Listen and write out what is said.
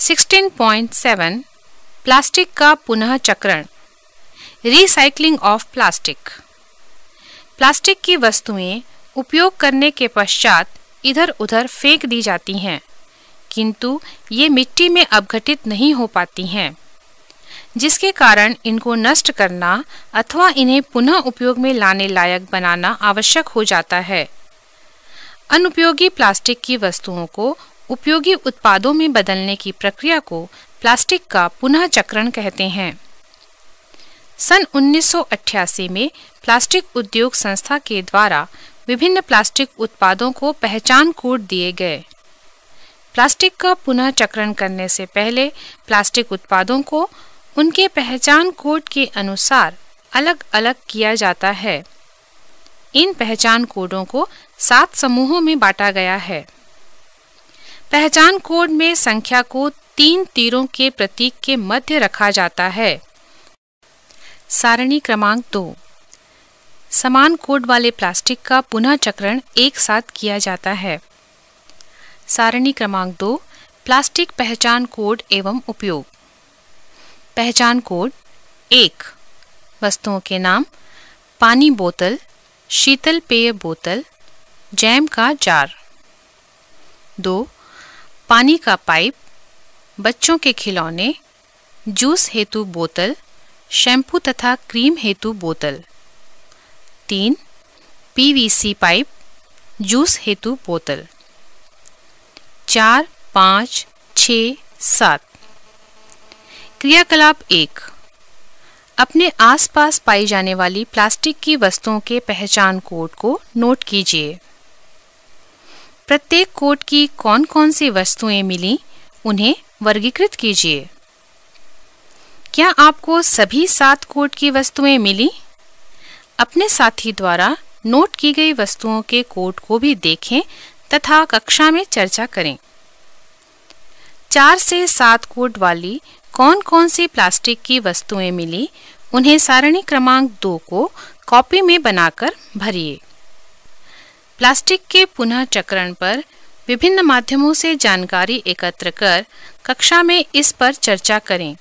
16.7 plastic का पुनः चक्रण रिसाइकलिंग ऑफ प्लास्टिक प्लास्टिक की वस्तुएं उपयोग करने के पश्चात इधर उधर फेंक दी जाती हैं किंतु ये मिट्टी में अवघटित नहीं हो पाती हैं जिसके कारण इनको नष्ट करना अथवा इन्हें पुनः उपयोग में लाने लायक बनाना आवश्यक हो जाता है अनुपयोगी प्लास्टिक की वस्तुओं को उपयोगी उत्पादों में बदलने की प्रक्रिया को प्लास्टिक का पुनः चक्रण कहते हैं सन 1988 में प्लास्टिक उद्योग संस्था के द्वारा विभिन्न प्लास्टिक उत्पादों को पहचान कोड दिए गए प्लास्टिक का पुनः चक्रण करने से पहले प्लास्टिक उत्पादों को उनके पहचान कोड के अनुसार अलग अलग किया जाता है इन पहचान कोडों को सात समूहों में बांटा गया है पहचान कोड में संख्या को तीन तीरों के प्रतीक के मध्य रखा जाता है सारणी क्रमांक दो समान कोड वाले प्लास्टिक का पुनः चक्रण एक साथ किया जाता है सारणी क्रमांक दो प्लास्टिक पहचान कोड एवं उपयोग पहचान कोड एक वस्तुओं के नाम पानी बोतल शीतल पेय बोतल जैम का जार दो पानी का पाइप बच्चों के खिलौने जूस हेतु बोतल शैम्पू तथा क्रीम हेतु बोतल तीन पीवीसी पाइप जूस हेतु बोतल चार पाँच छ सात क्रियाकलाप एक अपने आसपास पाई जाने वाली प्लास्टिक की वस्तुओं के पहचान कोड को नोट कीजिए प्रत्येक कोट की कौन कौन सी वस्तुएं मिली उन्हें वर्गीकृत कीजिए क्या आपको सभी सात कोट की वस्तुएं मिली अपने साथी द्वारा नोट की गई वस्तुओं के कोट को भी देखें तथा कक्षा में चर्चा करें चार से सात कोट वाली कौन कौन सी प्लास्टिक की वस्तुएं मिली उन्हें सारणी क्रमांक दो को कॉपी में बनाकर भरिए प्लास्टिक के पुनः चक्रण पर विभिन्न माध्यमों से जानकारी एकत्र कर कक्षा में इस पर चर्चा करें